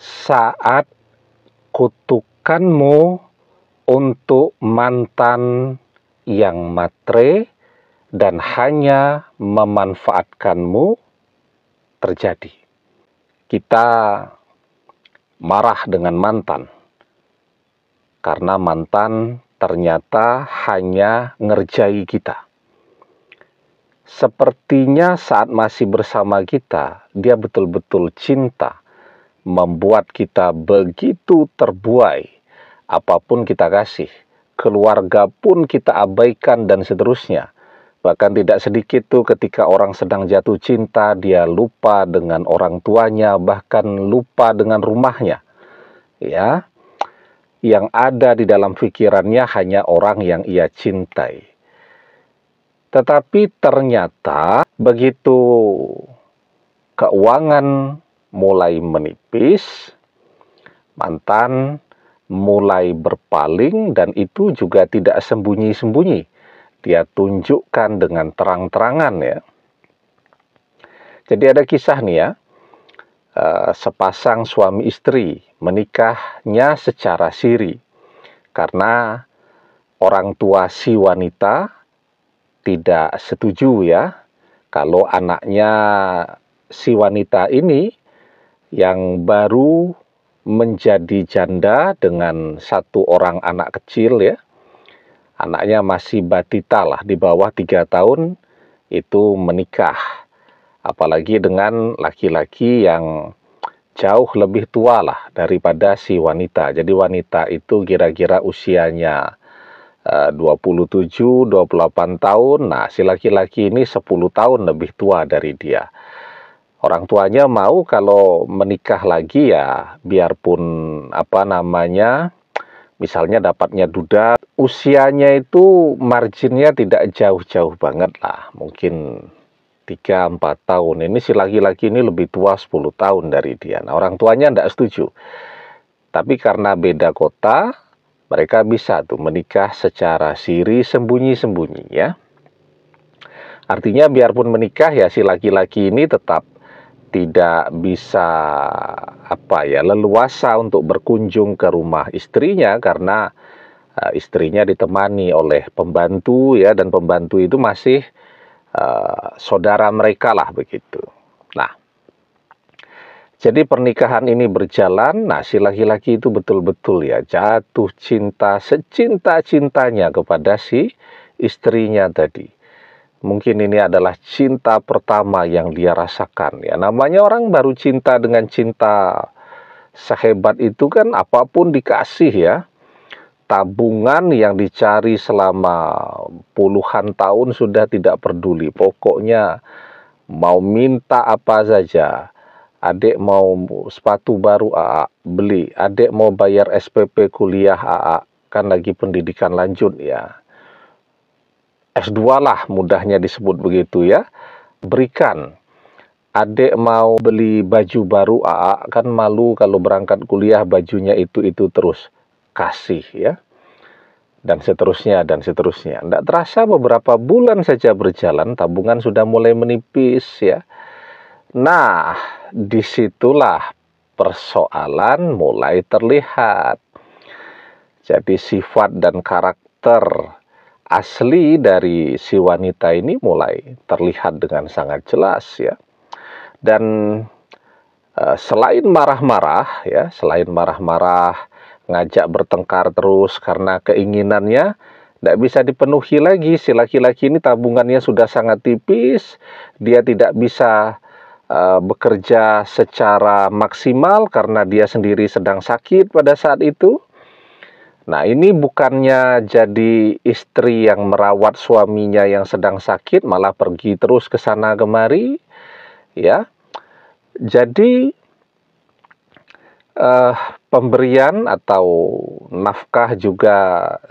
saat kutukanmu untuk mantan yang matre dan hanya memanfaatkanmu terjadi. Kita marah dengan mantan karena mantan ternyata hanya ngerjai kita. Sepertinya saat masih bersama kita, dia betul-betul cinta membuat kita begitu terbuai. Apapun kita kasih, keluarga pun kita abaikan dan seterusnya. Bahkan tidak sedikit tuh ketika orang sedang jatuh cinta, dia lupa dengan orang tuanya, bahkan lupa dengan rumahnya. Ya, yang ada di dalam pikirannya hanya orang yang ia cintai. Tetapi ternyata begitu keuangan mulai menipis, mantan mulai berpaling dan itu juga tidak sembunyi-sembunyi. Dia tunjukkan dengan terang-terangan ya. Jadi ada kisah nih ya, eh, sepasang suami istri menikahnya secara siri karena orang tua si wanita tidak setuju ya kalau anaknya si wanita ini yang baru menjadi janda dengan satu orang anak kecil ya. Anaknya masih batita lah di bawah tiga tahun itu menikah. Apalagi dengan laki-laki yang jauh lebih tua lah daripada si wanita. Jadi wanita itu kira-kira usianya 27, eh, 28 tahun. Nah, si laki-laki ini 10 tahun lebih tua dari dia orang tuanya mau kalau menikah lagi ya biarpun apa namanya misalnya dapatnya duda usianya itu marginnya tidak jauh-jauh banget lah mungkin 3-4 tahun ini si laki-laki ini lebih tua 10 tahun dari dia nah orang tuanya tidak setuju tapi karena beda kota mereka bisa tuh menikah secara siri sembunyi-sembunyi ya Artinya biarpun menikah ya si laki-laki ini tetap tidak bisa apa ya leluasa untuk berkunjung ke rumah istrinya karena uh, istrinya ditemani oleh pembantu ya dan pembantu itu masih uh, saudara mereka lah begitu. Nah, jadi pernikahan ini berjalan, nah si laki-laki itu betul-betul ya jatuh cinta secinta-cintanya kepada si istrinya tadi mungkin ini adalah cinta pertama yang dia rasakan ya namanya orang baru cinta dengan cinta sehebat itu kan apapun dikasih ya tabungan yang dicari selama puluhan tahun sudah tidak peduli pokoknya mau minta apa saja adik mau sepatu baru AA beli adik mau bayar SPP kuliah AA kan lagi pendidikan lanjut ya S2 lah mudahnya disebut begitu ya. Berikan. Adik mau beli baju baru AA kan malu kalau berangkat kuliah bajunya itu-itu terus. Kasih ya. Dan seterusnya dan seterusnya. Tidak terasa beberapa bulan saja berjalan tabungan sudah mulai menipis ya. Nah, disitulah persoalan mulai terlihat. Jadi sifat dan karakter asli dari si wanita ini mulai terlihat dengan sangat jelas ya. Dan eh, selain marah-marah ya, selain marah-marah ngajak bertengkar terus karena keinginannya tidak bisa dipenuhi lagi si laki-laki ini tabungannya sudah sangat tipis dia tidak bisa eh, bekerja secara maksimal karena dia sendiri sedang sakit pada saat itu Nah, ini bukannya jadi istri yang merawat suaminya yang sedang sakit, malah pergi terus ke sana kemari, ya. Jadi, eh, pemberian atau nafkah juga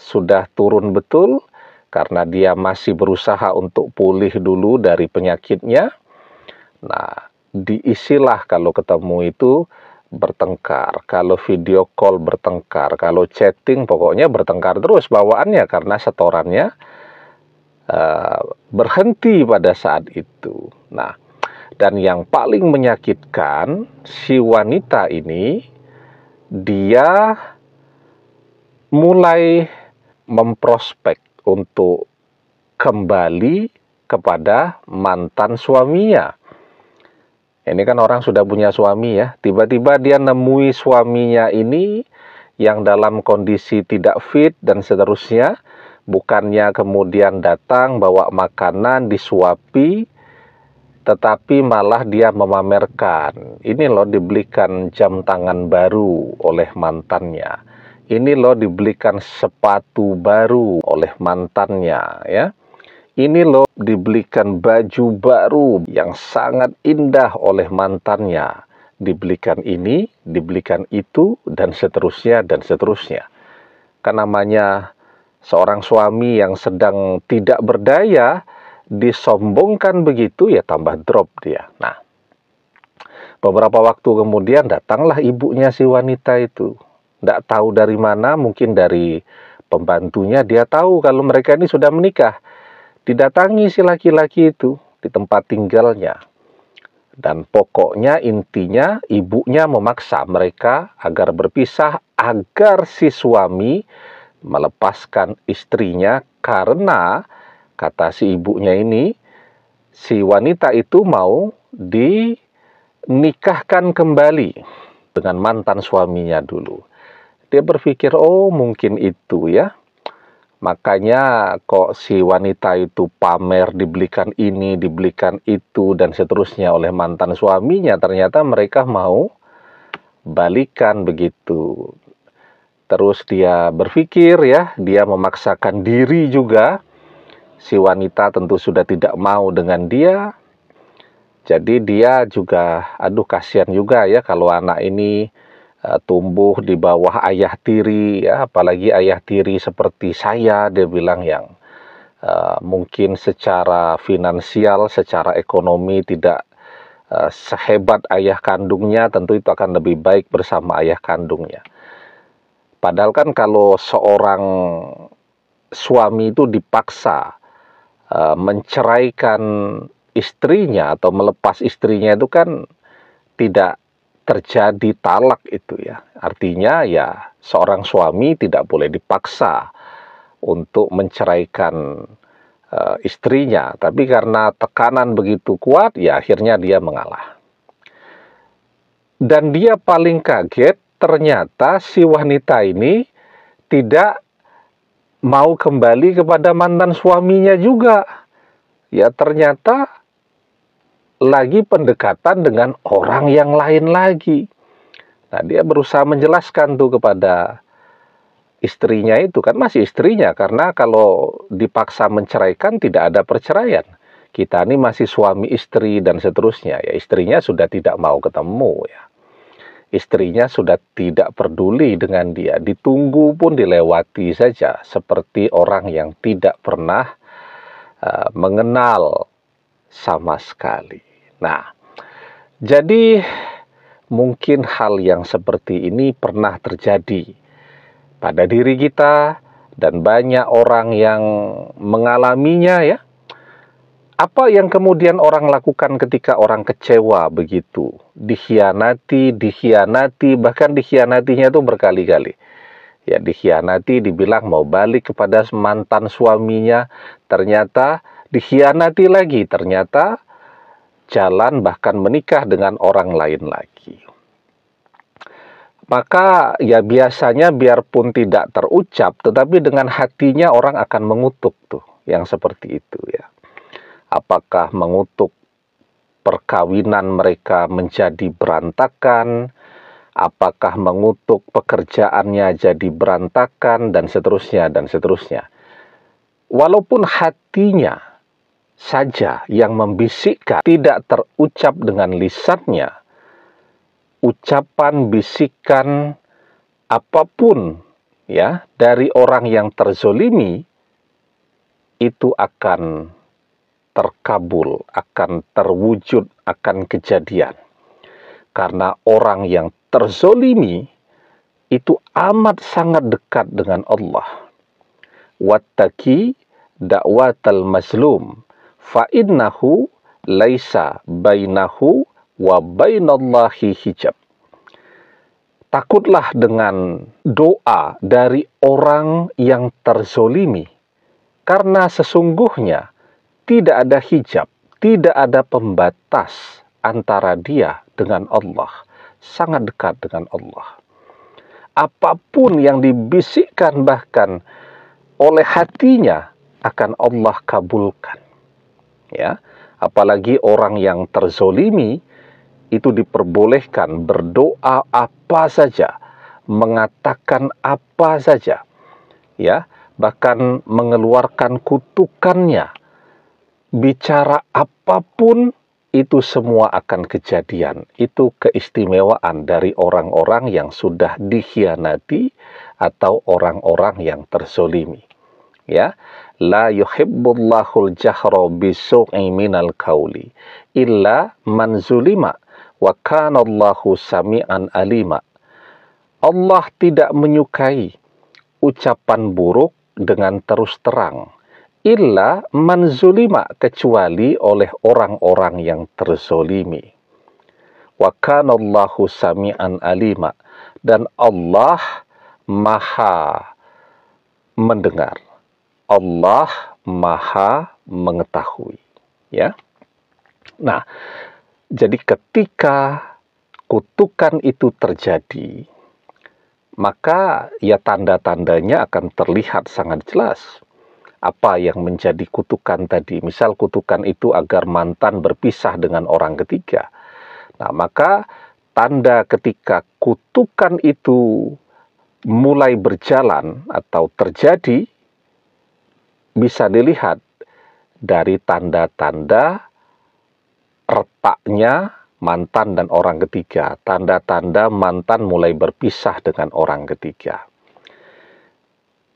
sudah turun betul karena dia masih berusaha untuk pulih dulu dari penyakitnya. Nah, diisilah kalau ketemu itu bertengkar, kalau video call bertengkar, kalau chatting pokoknya bertengkar terus bawaannya karena setorannya uh, berhenti pada saat itu. Nah, dan yang paling menyakitkan si wanita ini dia mulai memprospek untuk kembali kepada mantan suaminya ini kan orang sudah punya suami ya, tiba-tiba dia nemui suaminya ini yang dalam kondisi tidak fit dan seterusnya, bukannya kemudian datang bawa makanan disuapi, tetapi malah dia memamerkan. Ini loh dibelikan jam tangan baru oleh mantannya. Ini loh dibelikan sepatu baru oleh mantannya ya ini loh dibelikan baju baru yang sangat indah oleh mantannya. Dibelikan ini, dibelikan itu, dan seterusnya, dan seterusnya. Kan namanya seorang suami yang sedang tidak berdaya, disombongkan begitu ya tambah drop dia. Nah, beberapa waktu kemudian datanglah ibunya si wanita itu. Tidak tahu dari mana, mungkin dari pembantunya dia tahu kalau mereka ini sudah menikah didatangi si laki-laki itu di tempat tinggalnya. Dan pokoknya intinya ibunya memaksa mereka agar berpisah agar si suami melepaskan istrinya karena kata si ibunya ini si wanita itu mau dinikahkan kembali dengan mantan suaminya dulu. Dia berpikir, "Oh, mungkin itu ya." Makanya kok si wanita itu pamer dibelikan ini, dibelikan itu dan seterusnya oleh mantan suaminya. Ternyata mereka mau balikan begitu. Terus dia berpikir ya, dia memaksakan diri juga. Si wanita tentu sudah tidak mau dengan dia. Jadi dia juga aduh kasihan juga ya kalau anak ini Eh, tumbuh di bawah ayah tiri ya apalagi ayah tiri seperti saya dia bilang yang uh, mungkin secara finansial secara ekonomi tidak uh, sehebat ayah kandungnya tentu itu akan lebih baik bersama ayah kandungnya padahal kan kalau seorang suami itu dipaksa uh, menceraikan istrinya atau melepas istrinya itu kan tidak terjadi talak itu ya. Artinya ya seorang suami tidak boleh dipaksa untuk menceraikan e, istrinya, tapi karena tekanan begitu kuat ya akhirnya dia mengalah. Dan dia paling kaget ternyata si wanita ini tidak mau kembali kepada mantan suaminya juga. Ya ternyata lagi pendekatan dengan orang yang lain lagi. Nah, dia berusaha menjelaskan tuh kepada istrinya itu kan masih istrinya karena kalau dipaksa menceraikan tidak ada perceraian. Kita ini masih suami istri dan seterusnya ya istrinya sudah tidak mau ketemu ya. Istrinya sudah tidak peduli dengan dia, ditunggu pun dilewati saja seperti orang yang tidak pernah uh, mengenal sama sekali. Nah, jadi mungkin hal yang seperti ini pernah terjadi pada diri kita dan banyak orang yang mengalaminya ya. Apa yang kemudian orang lakukan ketika orang kecewa begitu? Dikhianati, dikhianati, bahkan dikhianatinya itu berkali-kali ya dikhianati dibilang mau balik kepada mantan suaminya ternyata dikhianati lagi ternyata jalan, bahkan menikah dengan orang lain lagi. Maka ya biasanya biarpun tidak terucap, tetapi dengan hatinya orang akan mengutuk tuh yang seperti itu ya. Apakah mengutuk perkawinan mereka menjadi berantakan, apakah mengutuk pekerjaannya jadi berantakan dan seterusnya dan seterusnya. Walaupun hatinya saja yang membisikkan tidak terucap dengan lisannya, ucapan bisikan apapun ya dari orang yang terzolimi itu akan terkabul, akan terwujud, akan kejadian. Karena orang yang terzolimi itu amat sangat dekat dengan Allah. Wattaki dakwatal mazlum fa'innahu laisa bainahu wa bainallahi hijab. Takutlah dengan doa dari orang yang terzolimi, karena sesungguhnya tidak ada hijab, tidak ada pembatas antara dia dengan Allah, sangat dekat dengan Allah. Apapun yang dibisikkan bahkan oleh hatinya akan Allah kabulkan ya. Apalagi orang yang terzolimi itu diperbolehkan berdoa apa saja, mengatakan apa saja. Ya, bahkan mengeluarkan kutukannya. Bicara apapun itu semua akan kejadian. Itu keistimewaan dari orang-orang yang sudah dikhianati atau orang-orang yang terzolimi ya la yuhibbullahul jahra bisu'i minal kauli illa man zulima wa kana Allahu sami'an alima Allah tidak menyukai ucapan buruk dengan terus terang illa man zulima kecuali oleh orang-orang yang terzolimi wa kana Allahu sami'an alima dan Allah maha mendengar Allah Maha mengetahui, ya. Nah, jadi ketika kutukan itu terjadi, maka ya tanda-tandanya akan terlihat sangat jelas apa yang menjadi kutukan tadi. Misal kutukan itu agar mantan berpisah dengan orang ketiga. Nah, maka tanda ketika kutukan itu mulai berjalan atau terjadi, bisa dilihat dari tanda-tanda retaknya mantan dan orang ketiga, tanda-tanda mantan mulai berpisah dengan orang ketiga.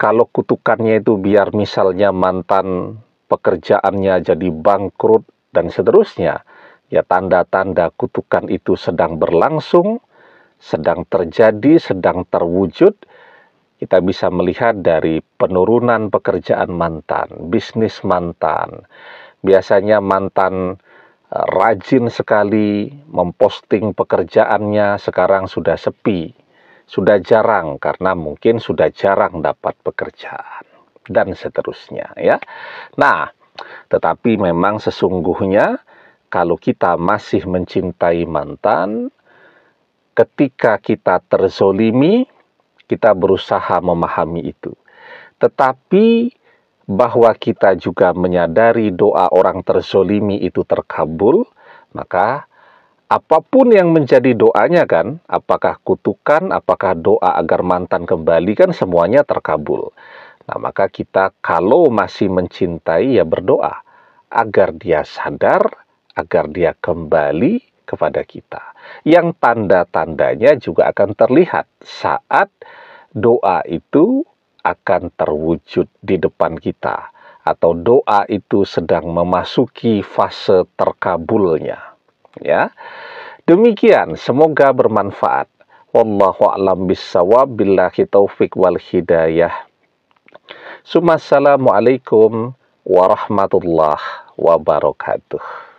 Kalau kutukannya itu biar misalnya mantan pekerjaannya jadi bangkrut dan seterusnya, ya tanda-tanda kutukan itu sedang berlangsung, sedang terjadi, sedang terwujud, kita bisa melihat dari penurunan pekerjaan mantan, bisnis mantan. Biasanya mantan eh, rajin sekali memposting pekerjaannya sekarang sudah sepi, sudah jarang karena mungkin sudah jarang dapat pekerjaan dan seterusnya ya. Nah, tetapi memang sesungguhnya kalau kita masih mencintai mantan ketika kita terzolimi kita berusaha memahami itu. Tetapi bahwa kita juga menyadari doa orang terzolimi itu terkabul, maka apapun yang menjadi doanya kan, apakah kutukan, apakah doa agar mantan kembali kan semuanya terkabul. Nah, maka kita kalau masih mencintai ya berdoa agar dia sadar, agar dia kembali kepada kita. Yang tanda-tandanya juga akan terlihat saat doa itu akan terwujud di depan kita atau doa itu sedang memasuki fase terkabulnya ya demikian semoga bermanfaat wallahu a'lam bissawab billahi taufik wal hidayah Assalamualaikum warahmatullahi wabarakatuh